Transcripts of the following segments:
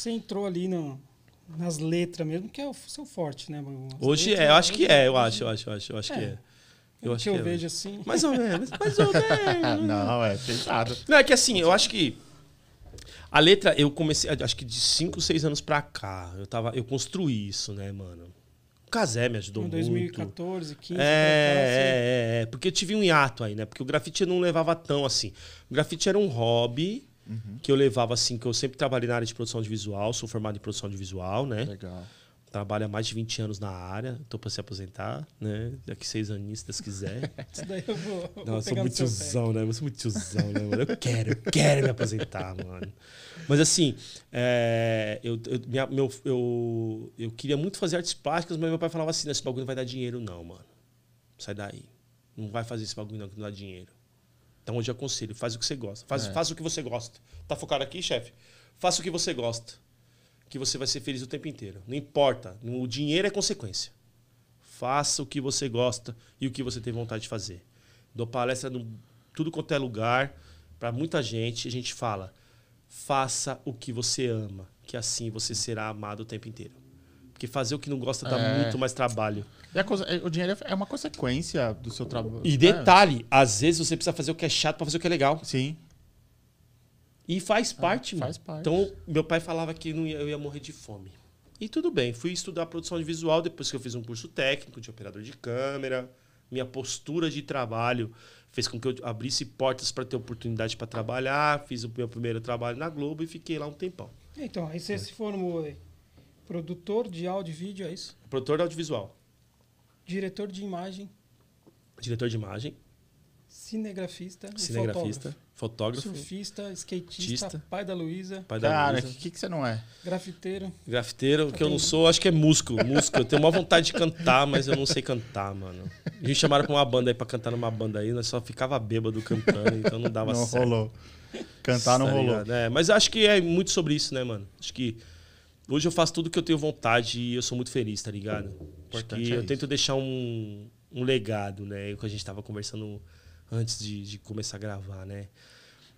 você entrou ali no, nas letras mesmo, que é o seu forte, né? As hoje letras, é, eu é acho que é, eu acho, eu acho, eu acho, eu acho é. que é. é. Eu o acho que, que eu é. vejo assim. Mais ou menos, mais ou menos. Não, é pesado. Não, é que assim, eu acho que a letra, eu comecei, acho que de 5, 6 anos pra cá, eu, tava, eu construí isso, né, mano? O Casé me ajudou muito. muito. 2014, 15. É, é, é, é, porque eu tive um hiato aí, né? Porque o grafite não levava tão assim. O grafite era um hobby, uhum. que eu levava assim, que eu sempre trabalhei na área de produção de visual, sou formado em produção de visual, né? Legal. Trabalho há mais de 20 anos na área, estou para se aposentar, né? Daqui seis anos se Deus quiser. Isso daí eu vou. Não, vou eu sou muito tiozão, né? Eu sou muito tiozão, né, mano? Eu quero, eu quero me aposentar, mano. Mas assim, é, eu, eu, minha, meu, eu, eu queria muito fazer artes plásticas, mas meu pai falava assim: esse bagulho não vai dar dinheiro, não, mano. Sai daí. Não vai fazer esse bagulho, não, que não dá dinheiro. Então hoje eu aconselho, faz o que você gosta. Faz, é. faz o que você gosta. Tá focado aqui, chefe? Faça o que você gosta. Que você vai ser feliz o tempo inteiro. Não importa. O dinheiro é consequência. Faça o que você gosta e o que você tem vontade de fazer. Dou palestra no tudo quanto é lugar, para muita gente, a gente fala: faça o que você ama, que assim você será amado o tempo inteiro. Porque fazer o que não gosta dá é. muito mais trabalho. E o dinheiro é, é uma consequência do seu trabalho. E né? detalhe, é. às vezes você precisa fazer o que é chato para fazer o que é legal. Sim. E faz parte, ah, faz parte. Então, meu pai falava que não ia, eu ia morrer de fome. E tudo bem, fui estudar produção de visual depois que eu fiz um curso técnico de operador de câmera. Minha postura de trabalho fez com que eu abrisse portas para ter oportunidade para trabalhar. Fiz o meu primeiro trabalho na Globo e fiquei lá um tempão. Então, aí você é. se formou aí. Produtor de áudio e vídeo, é isso? Produtor audiovisual. Diretor de imagem. Diretor de imagem. Cinegrafista. Cinegrafista. Fotógrafo. fotógrafo surfista, skatista, pai da Luísa. Pai da Cara, o que, que você não é? Grafiteiro. Grafiteiro, o tá que eu não sou, acho que é músculo. Músculo. Eu tenho uma vontade de cantar, mas eu não sei cantar, mano. A gente chamaram pra uma banda aí pra cantar numa banda aí, nós só ficava bêbado cantando, então não dava não certo. Não rolou. Cantar não tá rolou. É, mas acho que é muito sobre isso, né, mano? Acho que Hoje eu faço tudo que eu tenho vontade e eu sou muito feliz, tá ligado? Hum, Porque é eu tento deixar um, um legado, né? O que a gente tava conversando antes de, de começar a gravar, né?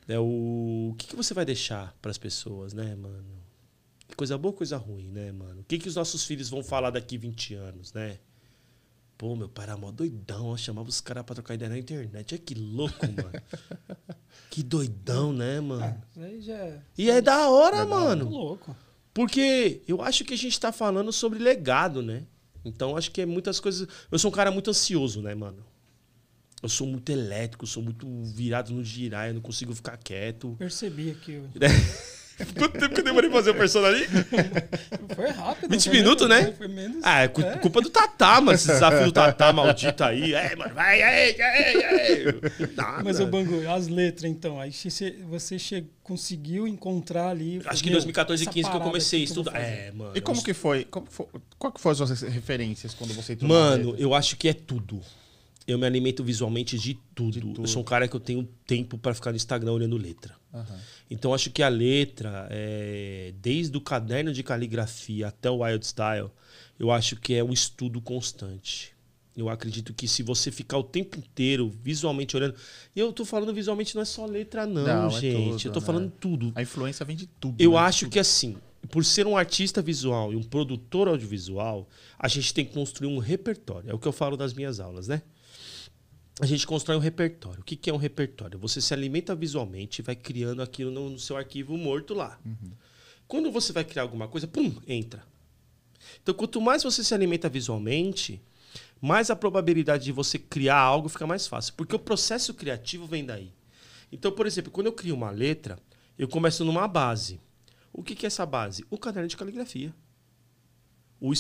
É o, o que, que você vai deixar para as pessoas, né, mano? Coisa boa, coisa ruim, né, mano? O que, que os nossos filhos vão falar daqui 20 anos, né? Pô, meu pai era mó doidão, chamava os caras pra trocar ideia na internet. Olha que louco, mano. que doidão, né, mano? Ah, já... É e é da hora, é mano. Da hora, louco. Porque eu acho que a gente está falando sobre legado, né? Então acho que é muitas coisas. Eu sou um cara muito ansioso, né, mano? Eu sou muito elétrico, sou muito virado no girar, eu não consigo ficar quieto. Percebi aqui. Quanto tempo que eu demorei pra fazer o personagem? Foi rápido. 20 foi minutos, né? Foi menos. Ah, é, cu é. culpa do Tatá, mano. Esse desafio do Tatá maldito aí. É, mano, vai, aí, aí, aí. Mas, o Bangu, as letras, então. Aí você chegou, conseguiu encontrar ali. Acho que em 2014 e 15 que eu comecei a estudar. É, mano. E como que foi? Como foi? Qual que foram as suas referências quando você entrou Mano, eu acho que é tudo eu me alimento visualmente de tudo. de tudo. Eu sou um cara que eu tenho tempo para ficar no Instagram olhando letra. Uhum. Então acho que a letra, é, desde o caderno de caligrafia até o wild style, eu acho que é um estudo constante. Eu acredito que se você ficar o tempo inteiro visualmente olhando. E eu tô falando visualmente, não é só letra, não, não é gente. É tudo, eu tô né? falando tudo. A influência vem de tudo. Eu né? acho tudo. que assim, por ser um artista visual e um produtor audiovisual, a gente tem que construir um repertório. É o que eu falo nas minhas aulas, né? a gente constrói um repertório. O que, que é um repertório? Você se alimenta visualmente e vai criando aquilo no, no seu arquivo morto lá. Uhum. Quando você vai criar alguma coisa, pum, entra. Então, quanto mais você se alimenta visualmente, mais a probabilidade de você criar algo fica mais fácil. Porque o processo criativo vem daí. Então, por exemplo, quando eu crio uma letra, eu começo numa base. O que, que é essa base? O caderno de caligrafia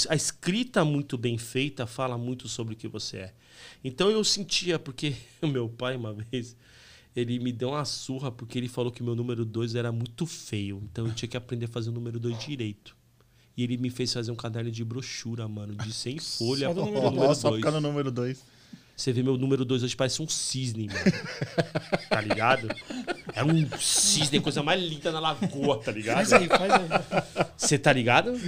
a escrita muito bem feita fala muito sobre o que você é. Então eu sentia, porque o meu pai, uma vez, ele me deu uma surra porque ele falou que meu número 2 era muito feio. Então eu tinha que aprender a fazer o número 2 direito. E ele me fez fazer um caderno de brochura, mano, de 100 folhas. Só, ficar no número 2. Você vê meu número 2 hoje, parece um cisne, mano. tá ligado? é um cisne, coisa mais linda na lagoa, tá ligado? Faz aí, faz aí. Você tá ligado?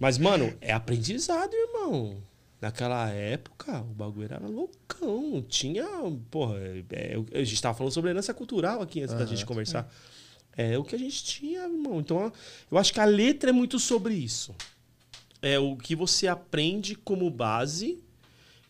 Mas, mano, é aprendizado, irmão. Naquela época, o bagulho era loucão. Tinha. Porra, é, é a gente tava falando sobre herança cultural aqui antes ah, da gente conversar. É. é. o que a gente tinha, irmão. Então, eu acho que a letra é muito sobre isso. É o que você aprende como base,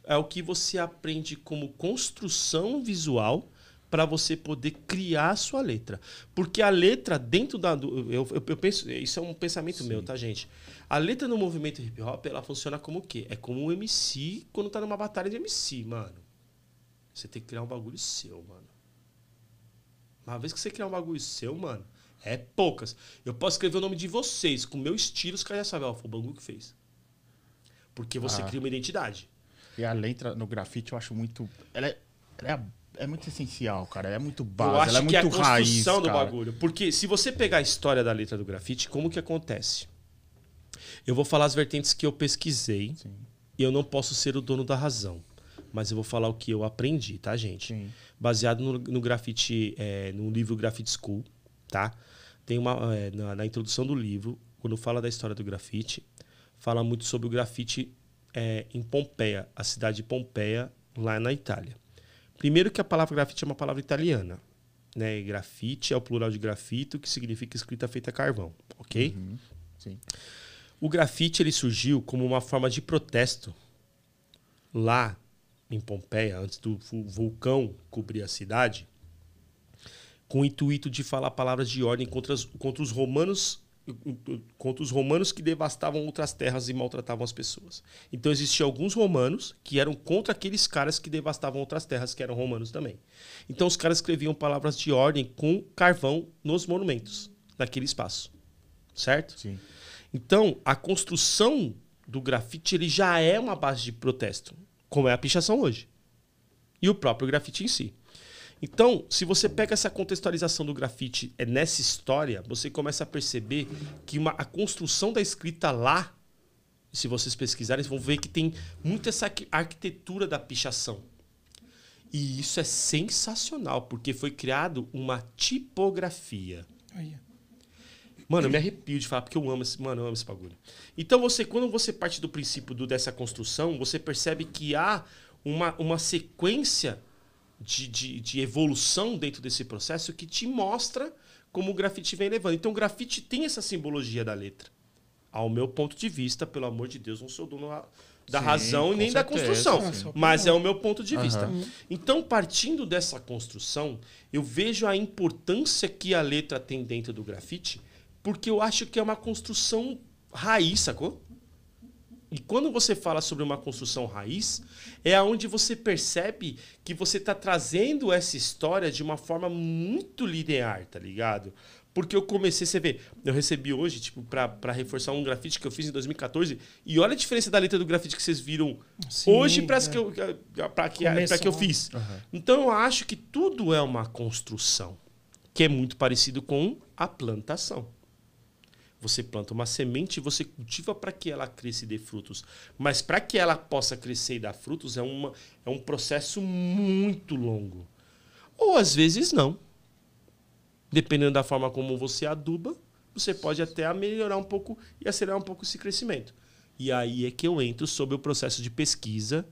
é o que você aprende como construção visual para você poder criar a sua letra. Porque a letra dentro da. eu, eu, eu, penso, isso é um pensamento Sim. meu, tá, gente? A letra no movimento hip hop, ela funciona como o quê? É como um MC quando tá numa batalha de MC, mano. Você tem que criar um bagulho seu, mano. Uma vez que você criar um bagulho seu, mano, é poucas. Eu posso escrever o nome de vocês, com meu estilo, os caras já sabem, ó, foi o Bangu que fez. Porque você ah. cria uma identidade. E a letra no grafite eu acho muito. Ela é, ela é é muito essencial, cara. É muito base, Eu acho ela é que é muito é a raiz. Cara. do bagulho. Porque se você pegar a história da letra do grafite, como que acontece? Eu vou falar as vertentes que eu pesquisei. Sim. E eu não posso ser o dono da razão. Mas eu vou falar o que eu aprendi, tá, gente? Sim. Baseado no, no grafite, é, no livro Graffiti School, tá? Tem uma. É, na, na, introdução do livro, quando fala da história do grafite, fala muito sobre o grafite é, em Pompeia, a cidade de Pompeia, lá na Itália. Primeiro que a palavra grafite é uma palavra italiana. Né? E grafite é o plural de grafito, que significa escrita feita a carvão, ok? Uhum. Sim. O grafite ele surgiu como uma forma de protesto lá em Pompeia, antes do vulcão cobrir a cidade, com o intuito de falar palavras de ordem contra, contra os romanos contra os romanos que devastavam outras terras e maltratavam as pessoas. Então existiam alguns romanos que eram contra aqueles caras que devastavam outras terras que eram romanos também. Então os caras escreviam palavras de ordem com carvão nos monumentos naquele espaço, certo? Sim. Então a construção do grafite ele já é uma base de protesto, como é a pichação hoje e o próprio grafite em si. Então, se você pega essa contextualização do grafite é nessa história, você começa a perceber que uma, a construção da escrita lá, se vocês pesquisarem, vão ver que tem muito essa arquitetura da pichação. E isso é sensacional, porque foi criado uma tipografia. Mano, eu me arrepio de falar, porque eu amo esse, mano, eu amo esse bagulho. Então, você, quando você parte do princípio do, dessa construção, você percebe que há uma, uma sequência de, de, de evolução dentro desse processo que te mostra como o grafite vem levando. Então, o grafite tem essa simbologia da letra. Ao meu ponto de vista, pelo amor de Deus, não sou dono da Sim, razão e nem certeza, da construção, sim. mas é o meu ponto de vista. Uhum. Então, partindo dessa construção, eu vejo a importância que a letra tem dentro do grafite, porque eu acho que é uma construção raiz, sacou? E quando você fala sobre uma construção raiz, é aonde você percebe que você está trazendo essa história de uma forma muito linear, tá ligado? Porque eu comecei, você vê, eu recebi hoje, tipo, para reforçar um grafite que eu fiz em 2014, e olha a diferença da letra do grafite que vocês viram Sim, hoje para é. que, eu, que, que eu né? fiz. Uhum. Então eu acho que tudo é uma construção, que é muito parecido com a plantação. Você planta uma semente, você cultiva para que ela cresça e dê frutos. Mas para que ela possa crescer e dar frutos é, uma, é um processo muito longo. Ou às vezes não. Dependendo da forma como você aduba, você pode até melhorar um pouco e acelerar um pouco esse crescimento. E aí é que eu entro sobre o processo de pesquisa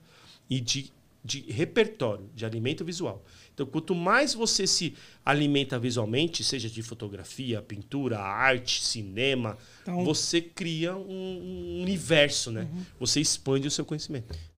e de de repertório de alimento visual. Então, quanto mais você se alimenta visualmente, seja de fotografia, pintura, arte, cinema, então, você cria um, universo, né? Uhum. Você expande o seu conhecimento.